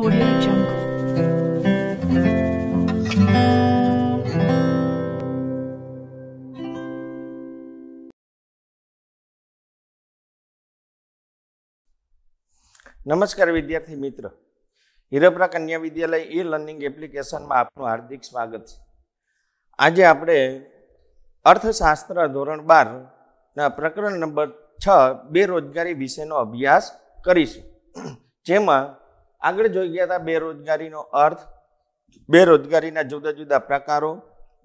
Audio Jungle. નમસ્કાર વિદ્યાર્થી મિત્ર હીરપરા કન્યા વિદ્યાલય ઈ લર્નિંગ એપ્લિકેશનમાં આપનું હાર્દિક સ્વાગત છે આજે આપણે અર્થશાસ્ત્ર ધોરણ બારના પ્રકરણ નંબર છ બેરોજગારી વિશેનો અભ્યાસ કરીશું જેમાં આગળ જોઈ ગયા હતા બેરોજગારીનો અર્થ બેરોજગારીના જુદા જુદા પ્રકારો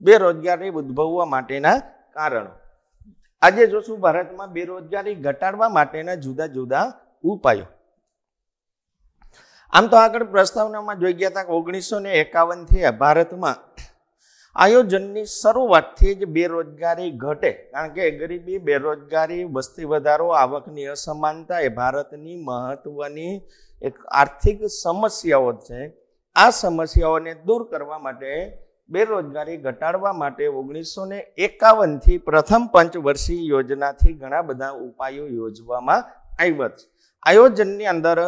બેરોજગારી ઉદ્ભવવા માટેના કારણો આજે જોશું ભારતમાં બેરોજગારી ઘટાડવા માટેના જુદા જુદા ઉપાયો આમ તો આગળ પ્રસ્તાવનામાં જોઈ ગયા હતા ઓગણીસો ને એકાવનથી ભારતમાં આયોજનની શરૂઆતથી જ બેરોજગારી ઘટે કારણ કે ગરીબી બેરોજગારી વસ્તી વધારો આવકની અસમાનતા એ ભારતની મહત્વની એક આર્થિક સમસ્યાઓ છે આ સમસ્યાઓને દૂર કરવા માટે બેરોજગારી ઘટાડવા માટે ઓગણીસો ને એકાવનથી પ્રથમ પંચવર્ષીય યોજનાથી ઘણા બધા ઉપાયો યોજવામાં આવ્યા છે આયોજનની અંદર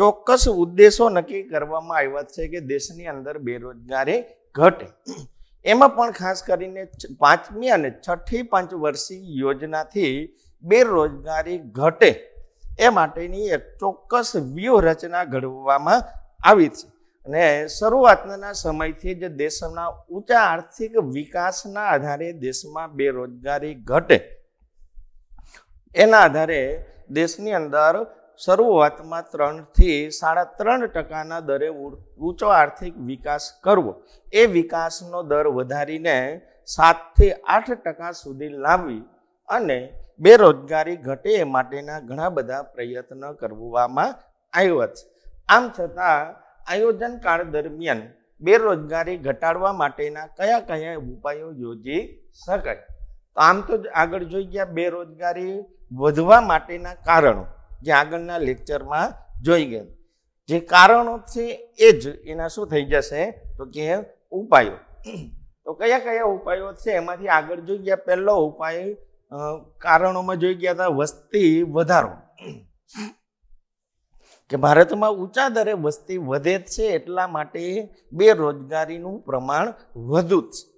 ચોક્કસ ઉદ્દેશો નક્કી કરવામાં આવ્યા છે કે દેશની અંદર બેરોજગારી ઘટે એમાં પણ ખાસ કરીને પાંચમી અને છઠ્ઠી પાંચ વર્ષી યોજનાથી બેરોજગારી ઘટે એ માટેની એક ચોક્કસ વ્યૂહરચના ઘડવામાં આવી છે અને શરૂઆતના સમયથી જ દેશના ઊંચા આર્થિક વિકાસના આધારે દેશમાં બેરોજગારી ઘટે એના આધારે દેશની અંદર શરૂઆતમાં ત્રણથી સાડા ત્રણ ટકાના દરે ઊંચો આર્થિક વિકાસ કરવો એ વિકાસનો દર વધારીને સાતથી આઠ ટકા સુધી લાવવી અને બેરોજગારી ઘટે એ માટેના ઘણા બધા પ્રયત્ન કરવામાં આવ્યા છે આમ છતાં આયોજન કાળ દરમિયાન બેરોજગારી ઘટાડવા માટેના કયા કયા ઉપાયો યોજી શકાય તો આમ તો આગળ જોઈ ગયા બેરોજગારી વધવા માટેના કારણો જે આગળના લેક્ચરમાં જોઈ ગયા જે કારણો છે એ જ એના શું થઈ જશે તો કે ઉપાયો તો કયા કયા ઉપાયો છે એમાંથી આગળ જોઈ ગયા પહેલો ઉપાય કારણોમાં જોઈ ગયા હતા વસ્તી વધારો કે ભારતમાં ઊંચા દરે વસ્તી વધે છે એટલા માટે બેરોજગારીનું પ્રમાણ વધુ જ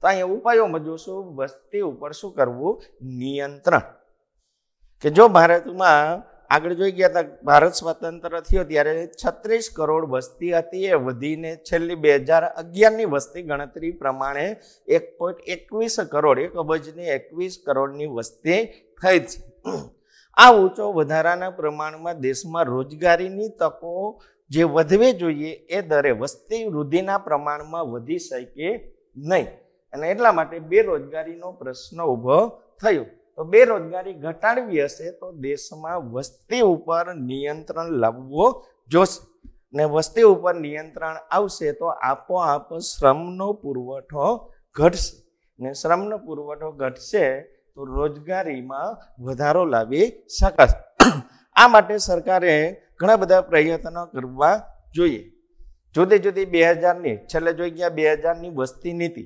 તો અહીંયા ઉપાયોમાં જોશું વસ્તી ઉપર શું કરવું નિયંત્રણ કે જો ભારતમાં આગળ જોઈ ગયા હતા ભારત સ્વતંત્ર થયો ત્યારે છત્રીસ કરોડ વસ્તી હતી એ વધીને છેલ્લી બે હજાર અગિયારની વસ્તી ગણતરી પ્રમાણે એક પોઈન્ટ એકવીસ કરોડ એક અબજની એકવીસ કરોડની વસ્તી થઈ છે આ ઊંચો વધારાના પ્રમાણમાં દેશમાં રોજગારીની તકો જે વધવી જોઈએ એ દરે વસ્તી વૃદ્ધિના પ્રમાણમાં વધી શકે નહીં અને એટલા માટે બેરોજગારીનો પ્રશ્ન ઊભો થયો તો બેરોજગારી ઘટાડવી હશે તો દેશમાં વસ્તી ઉપર નિયંત્રણ લાવવો જોશે ને વસ્તી ઉપર નિયંત્રણ આવશે તો આપોઆપ શ્રમનો પુરવઠો ઘટશે ને શ્રમનો પુરવઠો ઘટશે તો રોજગારીમાં વધારો લાવી શકાશે આ માટે સરકારે ઘણા બધા પ્રયત્નો કરવા જોઈએ જુદી જુદી બે હજારની છેલ્લે જોઈ ગયા બે હજારની વસ્તી નીતિ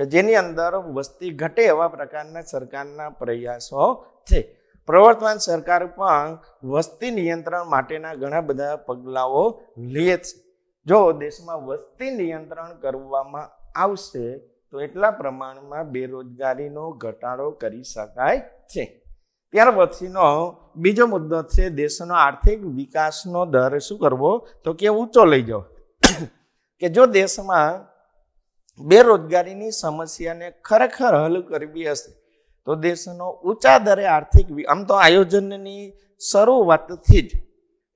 કે જેની અંદર વસ્તી ઘટે એવા પ્રકારના સરકારના પ્રયાસો છે પ્રવર્તમાન સરકાર પણ વસ્તી નિયંત્રણ માટેના ઘણા બધા પગલાઓ લે છે જો દેશમાં વસ્તી નિયંત્રણ કરવામાં આવશે તો એટલા પ્રમાણમાં બેરોજગારીનો ઘટાડો કરી શકાય છે ત્યાર પછીનો બીજો મુદ્દો છે દેશનો આર્થિક વિકાસનો દર શું કરવો તો કે ઊંચો લઈ જાઓ કે જો દેશમાં બેરોજગારીની સમસ્યાને ખરેખર હલ કરવી હશે તો દેશનો ઊંચા દરે આર્થિક આમ તો આયોજનની શરૂઆતથી જ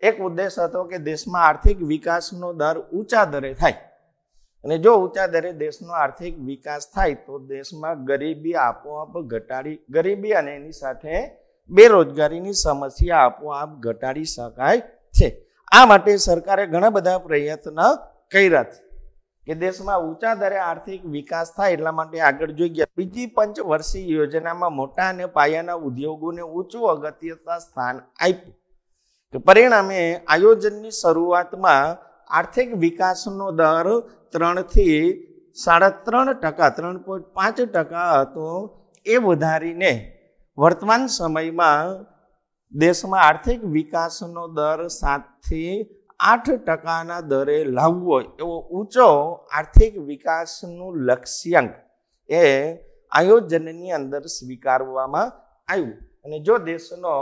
એક ઉદ્દેશ હતો કે દેશમાં આર્થિક વિકાસનો દર ઊંચા દરે થાય અને જો ઊંચા દરે દેશનો આર્થિક વિકાસ થાય તો દેશમાં ગરીબી આપોઆપ ઘટાડી ગરીબી અને એની સાથે બેરોજગારીની સમસ્યા આપોઆપ ઘટાડી શકાય છે આ માટે સરકારે ઘણા બધા પ્રયત્ન કર્યા છે કે દેશમાં ઊંચા દરે આર્થિક વિકાસ થાય એટલા માટે આગળ જોઈ ગયા બીજી પંચવર્ષીય યોજનામાં મોટા અને પાયાના ઉદ્યોગોને ઊંચું અગત્યતા સ્થાન આપ્યું કે પરિણામે આયોજનની શરૂઆતમાં આર્થિક વિકાસનો દર ત્રણથી સાડા ત્રણ ટકા ત્રણ પોઈન્ટ પાંચ ટકા હતો એ વધારીને વર્તમાન સમયમાં દેશમાં આર્થિક વિકાસનો દર સાતથી આઠ ટકાના દરે લાવવો એવો ઊંચો આર્થિક વિકાસનું લક્ષ્યાંક એ આયોજનની અંદર સ્વીકારવામાં આવ્યું અને જો દેશનો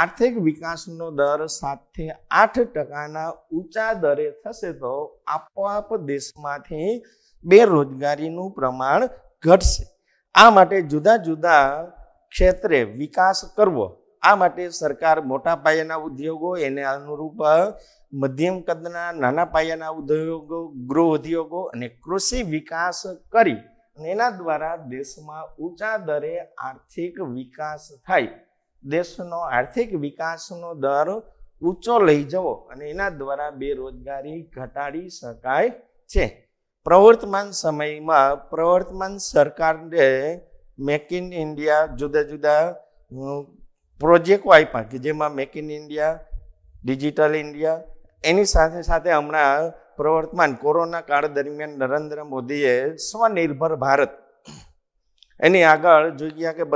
આર્થિક વિકાસનો દર સાતથી આઠ ટકાના ઊંચા દરે થશે તો આપોઆપ દેશમાંથી બેરોજગારીનું પ્રમાણ ઘટશે આ માટે જુદા જુદા ક્ષેત્રે વિકાસ કરવો આ માટે સરકાર મોટા પાયાના ઉદ્યોગો એને અનુરૂપ મધ્યમ કદના નાના પાયાના ઉદ્યોગો ગૃહ ઉદ્યોગો અને કૃષિ વિકાસ કરી અને એના દ્વારા દેશમાં ઊંચા દરે આર્થિક વિકાસ થાય દેશનો આર્થિક વિકાસનો દર ઊંચો લઈ જવો અને એના દ્વારા બેરોજગારી ઘટાડી શકાય છે પ્રવર્તમાન સમયમાં પ્રવર્તમાન સરકારને મેક ઇન ઇન્ડિયા જુદા જુદા પ્રોજેક્ટો આપ્યા કે જેમાં make in India digital India એની સાથે સાથે હમણાં પ્રવર્તમાન કોરોના કાળ દરમિયાન નરેન્દ્ર મોદીએ સ્વનિર્ભર ભારત એની આગળ જોઈ ગયા કે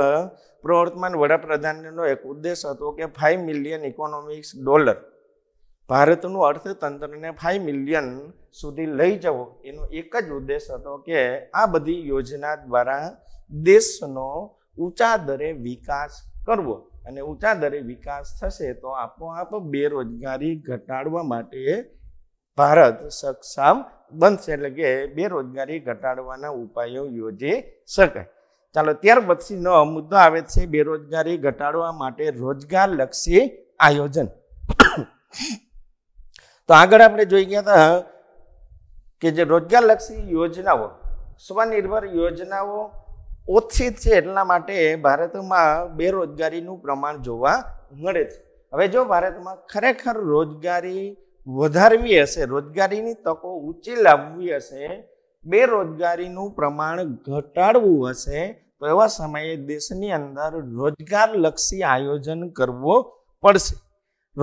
પ્રવર્તમાન વડાપ્રધાનનો એક ઉદ્દેશ હતો કે ફાઇવ મિલિયન ઇકોનોમિક્સ ડોલર ભારતનું અર્થતંત્રને ફાઇવ મિલિયન સુધી લઈ જવો એનો એક જ ઉદ્દેશ હતો કે આ બધી યોજના દ્વારા દેશનો ઊંચા દરે વિકાસ કરવો અને ઊંચા દરે વિકાસ થશે તો આપોઆપ બેરોજગારી ઘટાડવા માટે ભારત સક્ષમ બનશે એટલે કે બેરોજગારી ઘટાડવાના ઉપાયો યોજી શકાય ચાલો ત્યાર પછીનો મુદ્દો આવે છે બેરોજગારી ઘટાડવા માટે રોજગારલક્ષી આયોજન તો આગળ આપણે જોઈ ગયા હતા કે જે રોજગારલક્ષી યોજનાઓ સ્વનિર્ભર યોજનાઓ ઓછી છે એટલા માટે ભારતમાં બેરોજગારીનું પ્રમાણ જોવા મળે છે હવે જો ભારતમાં ખરેખર રોજગારી વધારવી હશે રોજગારીની તકો ઊંચી લાવવી હશે બેરોજગારીનું પ્રમાણ ઘટાડવું હશે તો એવા સમયે દેશની અંદર રોજગારલક્ષી આયોજન કરવો પડશે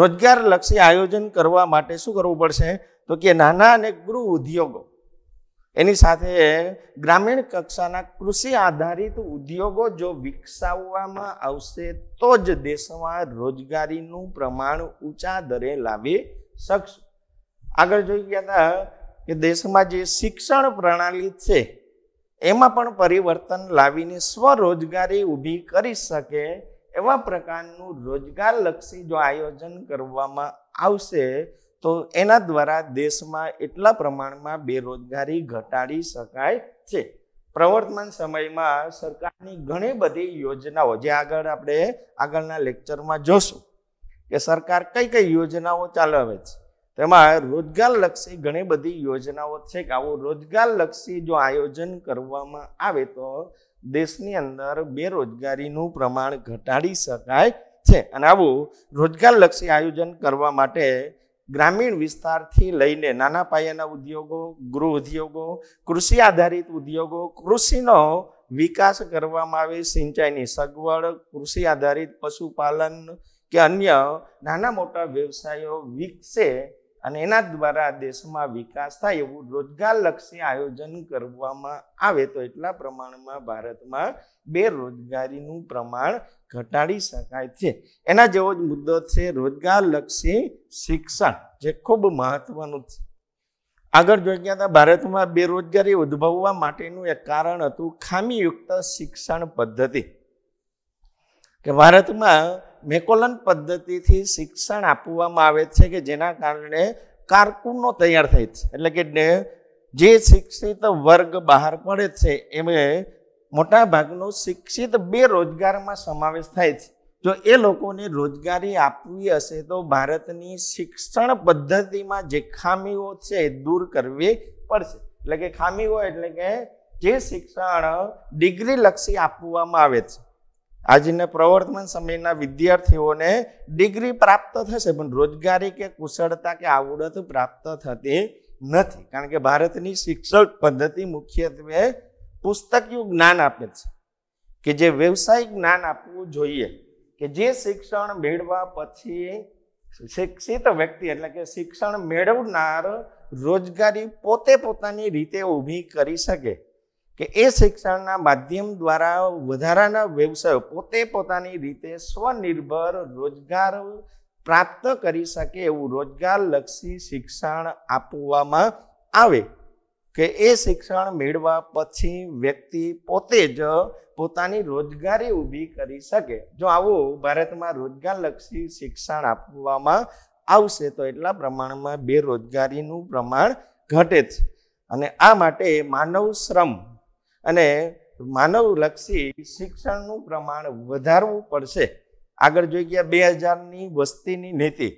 રોજગારલક્ષી આયોજન કરવા માટે શું કરવું પડશે તો કે નાના અને ગૃહ ઉદ્યોગો એની સાથે ગ્રામીણ કક્ષાના કૃષિ આધારિત ઉદ્યોગો જો વિકસાવવામાં આવશે તો જ દેશમાં રોજગારીનું પ્રમાણ ઊંચા દરે લાવી શકશે આગળ જોઈ ગયા હતા કે દેશમાં જે શિક્ષણ પ્રણાલી છે એમાં પણ પરિવર્તન લાવીને સ્વરોજગારી ઊભી કરી શકે એવા પ્રકારનું રોજગારલક્ષી જો આયોજન કરવામાં આવશે તો એના દ્વારા દેશમાં એટલા પ્રમાણમાં બેરોજગારી ઘટાડી શકાય છે પ્રવર્તમાન સમયમાં સરકારની ઘણી બધી યોજનાઓ જે આગળ આપણે આગળના લેક્ચરમાં જોશું કે સરકાર કઈ કઈ યોજનાઓ ચાલવે છે તેમાં રોજગારલક્ષી ઘણી બધી યોજનાઓ છે કે આવું રોજગારલક્ષી જો આયોજન કરવામાં આવે તો દેશની અંદર બેરોજગારીનું પ્રમાણ ઘટાડી શકાય છે અને આવું રોજગારલક્ષી આયોજન કરવા માટે ગ્રામીણ વિસ્તારથી લઈને નાના પાયાના ઉદ્યોગો ગૃહ ઉદ્યોગો કૃષિ આધારિત ઉદ્યોગો કૃષિનો વિકાસ કરવામાં આવે સિંચાઈની સગવડ કૃષિ આધારિત પશુપાલન કે અન્ય નાના મોટા વ્યવસાયો વિકસે અને એના દ્વારા દેશમાં વિકાસ થાય એવું રોજગારલક્ષી આયોજન કરવામાં આવે તો એટલા પ્રમાણમાં ભારતમાં બેરોજગારીનું પ્રમાણ ઘટાડી શકાય છે એના જેવો જ મુદ્દો છે રોજગારલક્ષી શિક્ષણ જે ખૂબ મહત્વનું છે આગળ જોઈ ગયા હતા ભારતમાં બેરોજગારી ઉદ્ભવવા માટેનું એક કારણ હતું ખામીયુક્ત શિક્ષણ પદ્ધતિ કે ભારતમાં મેકોલન પદ્ધતિથી શિક્ષણ આપવામાં આવે છે કે જેના કારણે કારકુનો તૈયાર થાય છે એટલે કે જે શિક્ષિત વર્ગ બહાર પડે છે એમાં મોટાભાગનો શિક્ષિત બેરોજગારમાં સમાવેશ થાય છે જો એ લોકોને રોજગારી આપવી હશે તો ભારતની શિક્ષણ પદ્ધતિમાં જે ખામીઓ છે દૂર કરવી પડશે એટલે કે ખામીઓ એટલે કે જે શિક્ષણ ડિગ્રી લક્ષી આપવામાં આવે છે આજના પ્રવર્તમાન સમયના વિદ્યાર્થીઓને ડિગ્રી પ્રાપ્ત થશે પણ રોજગારી કે કુશળતા કે આવડત પ્રાપ્ત થતી નથી કારણ કે ભારતની શિક્ષણ પદ્ધતિ મુખ્યત્વે પુસ્તકિયું જ્ઞાન આપે છે કે જે વ્યવસાયિક જ્ઞાન આપવું જોઈએ કે જે શિક્ષણ મેળવા પછી શિક્ષિત વ્યક્તિ એટલે કે શિક્ષણ મેળવનાર રોજગારી પોતે પોતાની રીતે ઊભી કરી શકે કે એ શિક્ષણના માધ્યમ દ્વારા વધારાના વ્યવસાયો પોતે પોતાની રીતે સ્વનિર્ભર રોજગાર પ્રાપ્ત કરી શકે એવું રોજગારલક્ષી શિક્ષણ આપવામાં આવે કે એ શિક્ષણ મેળવા પછી વ્યક્તિ પોતે જ પોતાની રોજગારી ઊભી કરી શકે જો આવું ભારતમાં રોજગારલક્ષી શિક્ષણ આપવામાં આવશે તો એટલા પ્રમાણમાં બેરોજગારીનું પ્રમાણ ઘટે છે અને આ માટે માનવ શ્રમ અને માનવલક્ષી શિક્ષણનું પ્રમાણ વધારવું પડશે આગળ જોઈ ગયા બે હજારની વસ્તીની નીતિ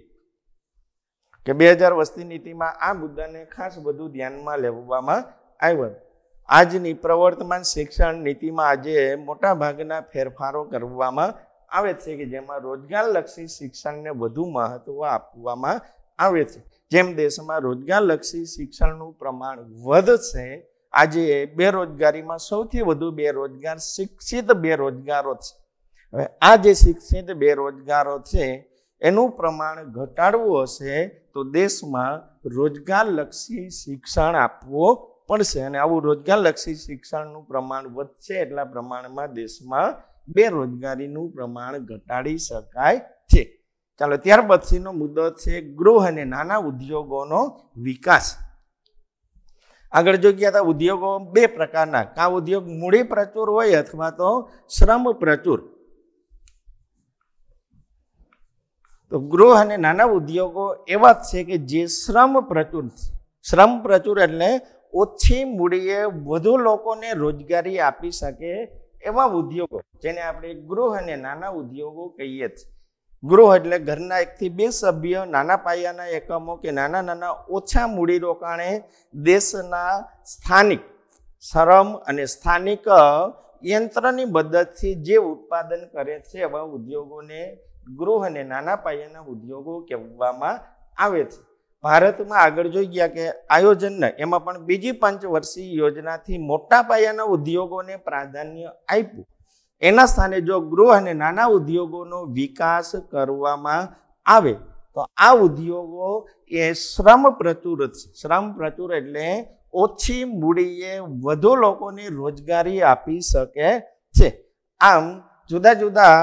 કે બે હજાર વસ્તી નીતિમાં આ મુદ્દાને ખાસ બધું ધ્યાનમાં લેવામાં આવ્યો આજની પ્રવર્તમાન શિક્ષણ નીતિમાં આજે મોટા ભાગના ફેરફારો કરવામાં આવે છે કે જેમાં રોજગારલક્ષી શિક્ષણને વધુ મહત્વ આપવામાં આવે છે જેમ દેશમાં રોજગારલક્ષી શિક્ષણનું પ્રમાણ વધશે આજે બેરોજગારીમાં સૌથી વધુ બેરોજગાર શિક્ષિત બેરોજગારો છે હવે આ જે શિક્ષિત બેરોજગારો છે એનું પ્રમાણ ઘટાડવું હશે તો દેશમાં રોજગારલક્ષી શિક્ષણ આપવું પડશે અને આવું રોજગારલક્ષી શિક્ષણનું પ્રમાણ વધશે એટલા પ્રમાણમાં દેશમાં બેરોજગારીનું પ્રમાણ ઘટાડી શકાય છે ચાલો ત્યાર પછીનો મુદ્દો છે ગૃહ અને નાના ઉદ્યોગોનો વિકાસ આગળ જો ગયા હતા ઉદ્યોગો બે પ્રકારના કા ઉદ્યોગ મૂડી પ્રચુર હોય અથવા તો શ્રમ પ્રચુર તો ગૃહ અને નાના ઉદ્યોગો એવા જ છે કે જે શ્રમ પ્રચુર શ્રમ પ્રચુર એટલે ઓછી મૂડીએ વધુ લોકોને રોજગારી આપી શકે એવા ઉદ્યોગો જેને આપણે ગૃહ અને નાના ઉદ્યોગો કહીએ છીએ ગૃહ એટલે ઘરના એકથી બે સભ્ય નાના પાયાના એકમો કે નાના નાના ઓછા મૂડી રોકાણે દેશના સ્થાનિક શ્રમ અને સ્થાનિક યંત્રની મદદથી જે ઉત્પાદન કરે છે એવા ઉદ્યોગોને ગૃહ અને નાના પાયાના ઉદ્યોગો કહેવામાં આવે છે ભારતમાં આગળ જોઈ ગયા કે આયોજનના એમાં પણ બીજી પાંચ વર્ષીય યોજનાથી મોટા પાયાના ઉદ્યોગોને પ્રાધાન્ય આપ્યું એના સ્થાને જો ગૃહ અને નાના ઉદ્યોગોનો વિકાસ કરવામાં આવે તો આ ઉદ્યોગો એ શ્રમ પ્રચુર છે શ્રમ પ્રચુર એટલે ઓછી મૂડીએ વધુ લોકોને રોજગારી આપી શકે છે આમ જુદા જુદા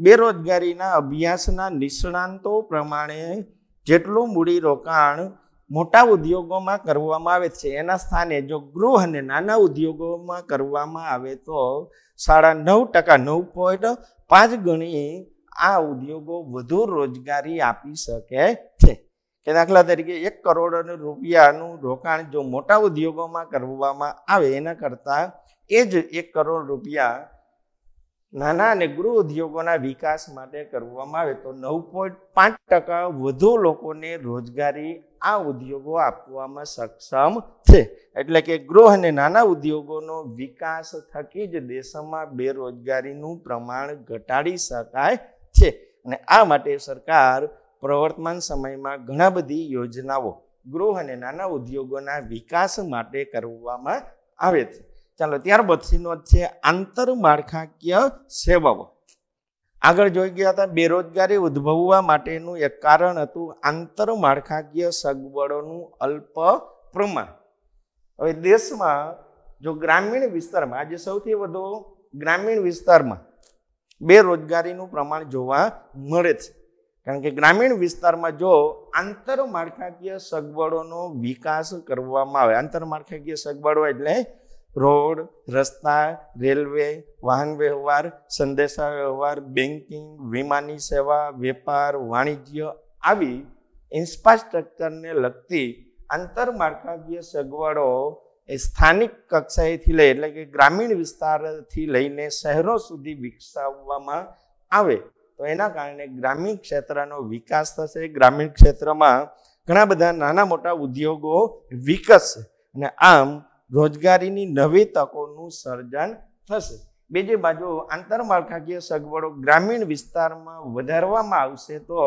બેરોજગારીના અભ્યાસના નિષ્ણાંતો પ્રમાણે જેટલું મૂડીરોકાણ મોટા ઉદ્યોગોમાં કરવામાં આવે છે એના સ્થાને જો ગૃહ અને નાના ઉદ્યોગોમાં કરવામાં આવે તો સાડા નવ ટકા નવ પોઈન્ટ પાંચ ગણી આ ઉદ્યોગો વધુ રોજગારી આપી શકે છે કે દાખલા તરીકે એક કરોડ રૂપિયાનું રોકાણ જો મોટા ઉદ્યોગોમાં કરવામાં આવે એના કરતાં એ જ એક કરોડ રૂપિયા નાના અને ગૃહ ઉદ્યોગોના વિકાસ માટે કરવામાં આવે તો નવ પોઈન્ટ પાંચ ટકા વધુ લોકોને રોજગારી આ ઉદ્યોગો આપવામાં સક્ષમ છે એટલે કે ગૃહ અને નાના ઉદ્યોગોનો વિકાસ થકી જ દેશમાં બેરોજગારીનું પ્રમાણ ઘટાડી શકાય છે અને આ માટે સરકાર પ્રવર્તમાન સમયમાં ઘણા બધી યોજનાઓ ગૃહ અને નાના ઉદ્યોગોના વિકાસ માટે કરવામાં આવે છે ચાલો ત્યાર પછીનો છે આંતર માળખાકીય સેવાઓ આગળ જોઈ ગયા હતા બેરોજગારી ઉદ્ભવવા માટેનું એક કારણ હતું આંતર માળખાકીય સગવડોનું અલ્પ પ્રમાણ હવે દેશમાં જો ગ્રામીણ વિસ્તારમાં આજે સૌથી વધુ ગ્રામીણ વિસ્તારમાં બેરોજગારીનું પ્રમાણ જોવા મળે છે કારણ કે ગ્રામીણ વિસ્તારમાં જો આંતર માળખાકીય સગવડોનો વિકાસ કરવામાં આવે આંતર માળખાકીય સગવડો એટલે રોડ રસ્તા રેલવે વાહન વ્યવહાર સંદેશા વ્યવહાર બેન્કિંગ વીમાની સેવા વેપાર વાણિજ્ય આવી ઇન્ફ્રાસ્ટ્રક્ચરને લગતી આંતરમાળખાકીય સગવડો એ સ્થાનિક કક્ષાએથી લઈ એટલે કે ગ્રામીણ વિસ્તારથી લઈને શહેરો સુધી વિકસાવવામાં આવે તો એના કારણે ગ્રામીણ ક્ષેત્રનો વિકાસ થશે ગ્રામીણ ક્ષેત્રમાં ઘણા બધા નાના મોટા ઉદ્યોગો વિકસશે અને આમ રોજગારીની નવી તકોનું સર્જન થશે બીજી બાજુ આંતરમાળખાકીય સગવડો ગ્રામીણ વિસ્તારમાં વધારવામાં આવશે તો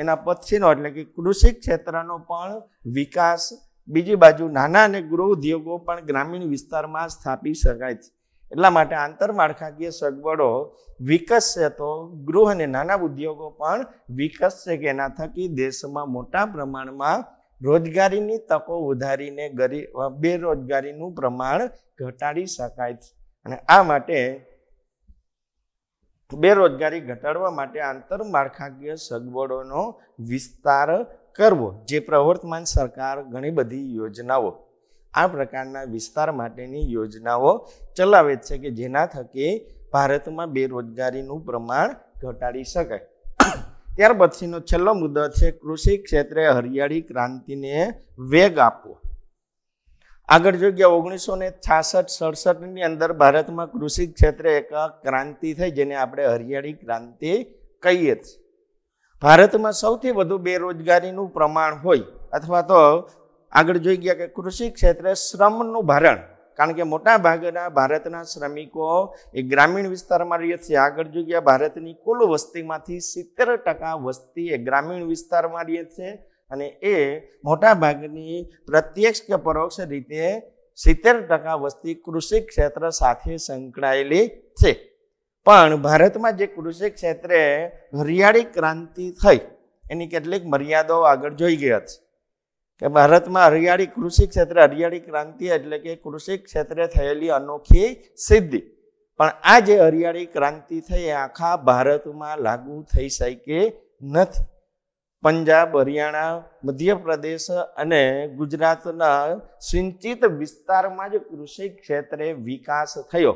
એના પછીનો એટલે કે કૃષિ ક્ષેત્રનો પણ વિકાસ બીજી બાજુ નાના અને ગૃહ ઉદ્યોગો પણ ગ્રામીણ વિસ્તારમાં સ્થાપી શકાય છે એટલા માટે આંતરમાળખાકીય સગવડો વિકસશે તો ગૃહ અને નાના ઉદ્યોગો પણ વિકસશે કે એના થકી દેશમાં મોટા પ્રમાણમાં રોજગારીની તકો ઉધારીને ગરીબ બેરોજગારીનું પ્રમાણ ઘટાડી શકાય છે અને આ માટે બેરોજગારી ઘટાડવા માટે આંતરમાળખાકીય સગવડોનો વિસ્તાર કરવો જે પ્રવર્તમાન સરકાર ઘણી બધી યોજનાઓ આ પ્રકારના વિસ્તાર માટેની યોજનાઓ ચલાવે છે કે જેના થકી ભારતમાં બેરોજગારીનું પ્રમાણ ઘટાડી શકાય ત્યાર પછીનો છેલ્લો મુદ્દો છે કૃષિ ક્ષેત્રે હરિયાળી ક્રાંતિને વેગ આપવો આગળ જો ગયા ઓગણીસો ને છાસઠ સડસઠની અંદર ભારતમાં કૃષિ ક્ષેત્રે એક ક્રાંતિ થઈ જેને આપણે હરિયાળી ક્રાંતિ કહીએ છીએ ભારતમાં સૌથી વધુ બેરોજગારીનું પ્રમાણ હોય અથવા તો આગળ જોઈ ગયા કે કૃષિ ક્ષેત્રે શ્રમનું ભારણ કારણ કે મોટા ભાગના ભારતના શ્રમિકો એ ગ્રામીણ વિસ્તારમાં રહીએ છીએ આગળ જો ભારતની કુલ વસ્તીમાંથી સિત્તેર ટકા વસ્તી એ ગ્રામીણ વિસ્તારમાં રહીએ છે અને એ મોટા ભાગની પ્રત્યક્ષ કે પરોક્ષ રીતે સિત્તેર ટકા વસ્તી કૃષિ ક્ષેત્ર સાથે સંકળાયેલી છે પણ ભારતમાં જે કૃષિ ક્ષેત્રે હરિયાળી ક્રાંતિ થઈ એની કેટલીક મર્યાદાઓ આગળ જોઈ ગયા છે કે ભારતમાં હરિયાળી કૃષિ ક્ષેત્રે હરિયાળી ક્રાંતિ એટલે કે કૃષિ ક્ષેત્રે થયેલી અનોખી સિદ્ધિ પણ આ જે હરિયાળી ક્રાંતિ થઈ એ આખા ભારતમાં લાગુ થઈ શકે નથી પંજાબ હરિયાણા મધ્યપ્રદેશ અને ગુજરાતના સિંચિત વિસ્તારમાં જ કૃષિ ક્ષેત્રે વિકાસ થયો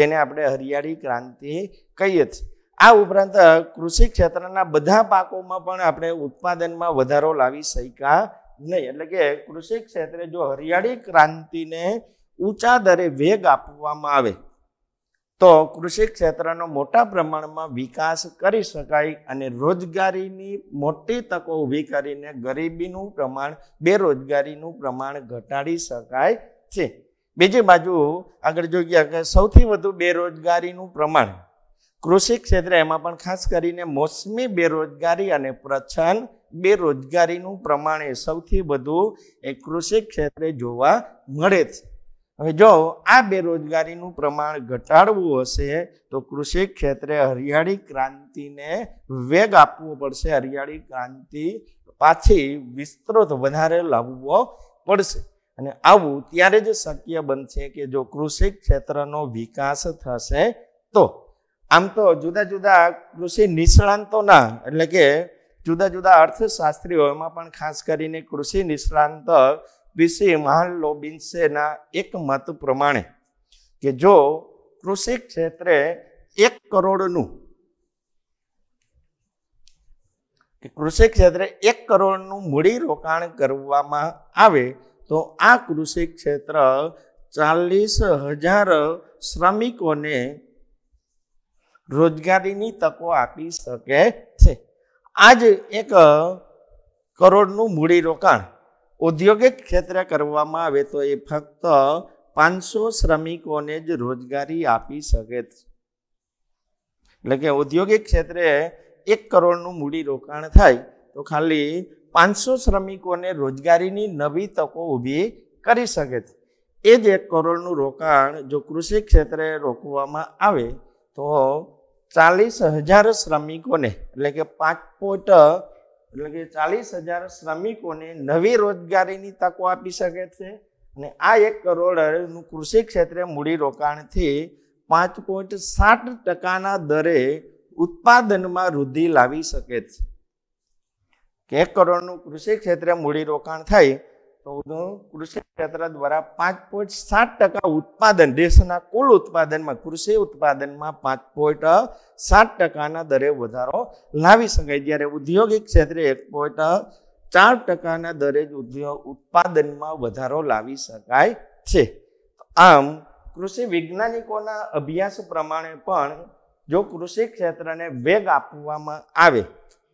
જેને આપણે હરિયાળી ક્રાંતિ કહીએ છીએ આ ઉપરાંત કૃષિ ક્ષેત્રના બધા પાકોમાં પણ આપણે ઉત્પાદનમાં વધારો લાવી શક્યા નહીં એટલે કે કૃષિ ક્ષેત્રે જો હરિયાળી ક્રાંતિને ઊંચા દરે વેગ આપવામાં આવે તો કૃષિ ક્ષેત્રનો મોટા પ્રમાણમાં વિકાસ કરી શકાય અને રોજગારીની મોટી તકો ઊભી કરીને ગરીબીનું પ્રમાણ બેરોજગારીનું પ્રમાણ ઘટાડી શકાય છે બીજી બાજુ આગળ જોઈએ કે સૌથી વધુ બેરોજગારીનું પ્રમાણ કૃષિ ક્ષેત્રે એમાં પણ ખાસ કરીને મોસમી બેરોજગારી અને પ્રચ્છન્ન બેરોજગારીનું પ્રમાણ એ સૌથી વધુ એ કૃષિ ક્ષેત્રે જોવા મળે છે હવે જો આ બેરોજગારીનું પ્રમાણ ઘટાડવું હશે તો કૃષિ ક્ષેત્રે હરિયાળી ક્રાંતિને વેગ આપવો પડશે હરિયાળી ક્રાંતિ પાછી વિસ્તૃત વધારે લાવવો પડશે અને આવું ત્યારે જ શક્ય બનશે કે જો કૃષિ ક્ષેત્રનો વિકાસ થશે તો આમ તો જુદા જુદા કૃષિ નિષ્ણાંતોના એટલે કે જુદા જુદા અર્થશાસ્ત્રીઓ એમાં પણ ખાસ કરીને કૃષિ નિષ્ણાંત વિશે મહાન લોબિન્સેના એક મત પ્રમાણે કે જો કૃષિ ક્ષેત્રે એક કરોડનું કે કૃષિ ક્ષેત્રે એક કરોડનું મૂડી રોકાણ કરવામાં આવે તો આ કૃષિ ક્ષેત્ર ચાલીસ હજાર શ્રમિકોને રોજગારીની તકો આપી શકે છે આજ એક કરોડનું મૂડીરોકાણ ઔદ્યોગિક ક્ષેત્રે કરવામાં આવે તો એ ફક્ત પાંચસો શ્રમિકોને જ રોજગારી આપી શકે છે એટલે કે ઔદ્યોગિક ક્ષેત્રે એક કરોડનું મૂડીરોકાણ થાય તો ખાલી પાંચસો શ્રમિકોને રોજગારીની નવી તકો ઊભી કરી શકે છે એ જ એક કરોડનું રોકાણ જો કૃષિ ક્ષેત્રે રોકવામાં આવે તો ચાલીસ હજાર શ્રમિકોને એટલે કે પાંચ પોઈન્ટ એટલે કે ચાલીસ હજાર શ્રમિકોને નવી રોજગારીની તકો આપી શકે છે અને આ એક કરોડનું કૃષિ ક્ષેત્રે મૂડીરોકાણથી પાંચ પોઈન્ટ સાત ટકાના દરે ઉત્પાદનમાં વૃદ્ધિ લાવી શકે છે એક કરોડનું કૃષિ ક્ષેત્રે મૂડીરોકાણ થાય ચૌદનું કૃષિ ક્ષેત્ર દ્વારા પાંચ પોઈન્ટ સાત ટકા ઉત્પાદન દેશના કુલ ઉત્પાદનમાં કૃષિ ઉત્પાદનમાં પાંચ પોઈન્ટ સાત ટકાના દરે વધારો લાવી શકાય જ્યારે ઔદ્યોગિક ક્ષેત્રે એક પોઈન્ટ ચાર ટકાના દરે ઉદ્યોગ ઉત્પાદનમાં વધારો લાવી શકાય છે આમ કૃષિ વૈજ્ઞાનિકોના અભ્યાસ પ્રમાણે પણ જો કૃષિ ક્ષેત્રને વેગ આપવામાં આવે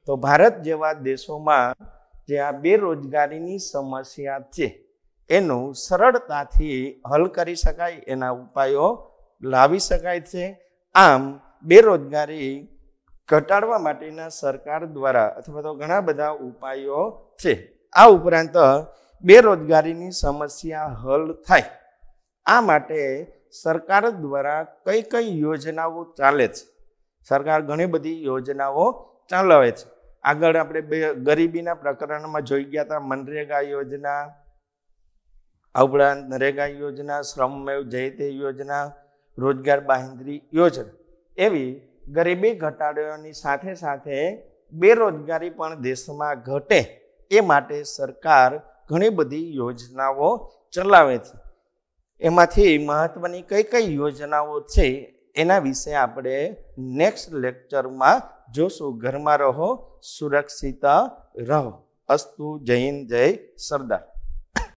તો ભારત જેવા દેશોમાં જે આ બેરોજગારીની સમસ્યા છે એનું સરળતાથી હલ કરી શકાય એના ઉપાયો લાવી શકાય છે આમ બેરોજગારી ઘટાડવા માટેના સરકાર દ્વારા અથવા તો ઘણા બધા ઉપાયો છે આ ઉપરાંત બેરોજગારીની સમસ્યા હલ થાય આ માટે સરકાર દ્વારા કઈ કઈ યોજનાઓ ચાલે છે સરકાર ઘણી બધી યોજનાઓ ચલાવે છે આગળ આપણે બે ગરીબીના પ્રકરણમાં જોઈ ગયા હતા મનરેગા યોજના આ ઉપરાંત નરેગા યોજના શ્રમમેવ જયતે યોજના રોજગાર બાહેંદ્રી યોજના એવી ગરીબી ઘટાડવાની સાથે સાથે બેરોજગારી પણ દેશમાં ઘટે એ માટે સરકાર ઘણી બધી યોજનાઓ ચલાવે છે એમાંથી મહત્વની કઈ કઈ યોજનાઓ છે એના વિશે આપણે નેક્સ્ટ લેક્ચરમાં જોશો ઘરમાં રહો સુરક્ષિત રહો અસ્તુ જૈન જય સરદાર